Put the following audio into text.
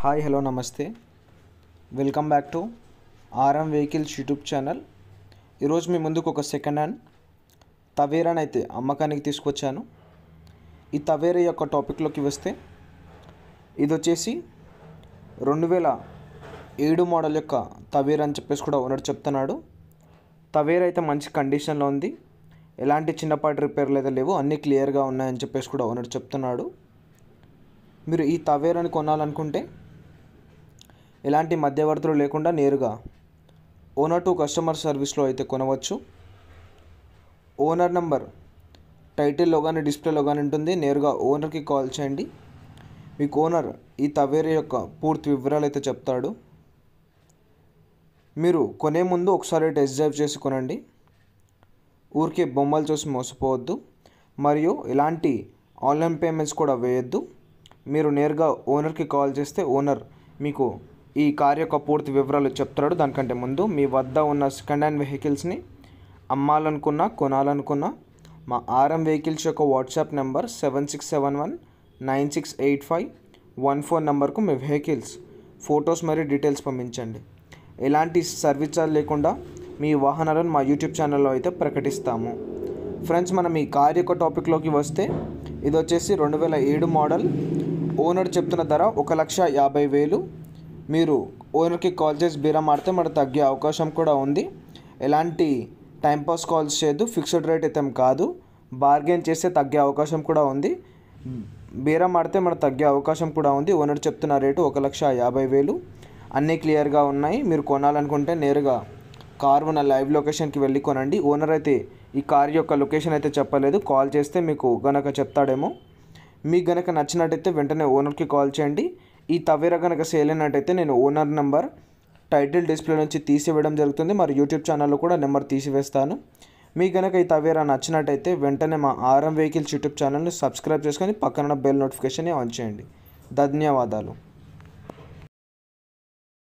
hi hello నమస్తే welcome back to RM vehicles YouTube channel ఈరోజు మీ ముందుకు ఒక సెకండ్ హ్యాండ్ తవేరాని అయితే అమ్మకానికి తీసుకొచ్చాను ఈ తవేరా యొక్క టాపిక్లోకి వస్తే ఇది వచ్చేసి రెండు వేల ఏడు మోడల్ యొక్క తవేరా అని చెప్పేసి కూడా ఓనర్ చెప్తున్నాడు తవేరా అయితే మంచి కండిషన్లో ఉంది ఎలాంటి చిన్నపాటి రిపేర్లు అయితే లేవు అన్నీ క్లియర్గా ఉన్నాయని చెప్పేసి కూడా ఓనర్ చెప్తున్నాడు మీరు ఈ తవేరాని కొనాలనుకుంటే ఎలాంటి మధ్యవర్తులు లేకుండా నేరుగా ఓనర్ టు కస్టమర్ సర్వీస్లో అయితే కొనవచ్చు ఓనర్ నంబర్ టైటిల్లో కానీ డిస్ప్లేలో కానీ ఉంటుంది నేరుగా ఓనర్కి కాల్ చేయండి మీకు ఓనర్ ఈ తవేర యొక్క పూర్తి వివరాలు అయితే చెప్తాడు మీరు కొనే ముందు ఒకసారి టెస్ట్ డ్రైవ్ చేసి కొనండి ఊరికే బొమ్మలు చూసి మోసపోవద్దు మరియు ఇలాంటి ఆన్లైన్ పేమెంట్స్ కూడా వేయొద్దు మీరు నేరుగా ఓనర్కి కాల్ చేస్తే ఓనర్ మీకు ఈ కార్ యొక్క పూర్తి వివరాలు చెప్తాడు దానికంటే ముందు మీ వద్ద ఉన్న సెకండ్ హ్యాండ్ వెహికల్స్ని అమ్మాలనుకున్నా కొనాలనుకున్నా మా ఆర్ఎం వెహికల్స్ యొక్క WhatsApp number seven six seven one nine six eight five one four నెంబర్కు మీ వెహికల్స్ ఫొటోస్ మరియు డీటెయిల్స్ పంపించండి ఎలాంటి సర్వీస్ ఛార్జ్ లేకుండా మీ వాహనాలను మా యూట్యూబ్ ఛానల్లో అయితే ప్రకటిస్తాము ఫ్రెండ్స్ మనం ఈ కార్ యొక్క టాపిక్లోకి వస్తే ఇది వచ్చేసి రెండు వేల ఏడు మోడల్ ఓనర్ చెప్తున్న ధర ఒక లక్ష యాభై వేలు మీరు ఓనర్కి కాల్ చేసి బీరం ఆడితే మరి తగ్గే అవకాశం కూడా ఉంది ఎలాంటి టైంపాస్ కాల్స్ చేయదు ఫిక్స్డ్ రేట్ అయితే కాదు బార్గెన్ చేస్తే తగ్గే అవకాశం కూడా ఉంది బీరం ఆడితే మన తగ్గే అవకాశం కూడా ఉంది ఓనర్ చెప్తున్న రేటు ఒక లక్ష యాభై వేలు అన్నీ క్లియర్గా ఉన్నాయి మీరు కొనాలనుకుంటే నేరుగా కార్ ఉన్న లైవ్ లొకేషన్కి వెళ్ళి కొనండి ఓనర్ అయితే ఈ కార్ యొక్క లొకేషన్ అయితే చెప్పలేదు కాల్ చేస్తే మీకు గనక చెప్తాడేమో మీకు గనక నచ్చినట్టయితే వెంటనే ఓనర్కి కాల్ చేయండి ఈ తవేరా కనుక సేల్ అయినట్టయితే నేను ఓనర్ నెంబర్ టైటిల్ డిస్ప్లే నుంచి తీసివేయడం జరుగుతుంది మరి యూట్యూబ్ ఛానల్లో కూడా నెంబర్ తీసివేస్తాను మీ కనుక ఈ తవేరా నచ్చినట్టయితే వెంటనే మా ఆర్ఎం వెహికల్స్ యూట్యూబ్ ఛానల్ని సబ్స్క్రైబ్ చేసుకొని పక్కన బెల్ నోటిఫికేషన్ ఆన్ చేయండి ధన్యవాదాలు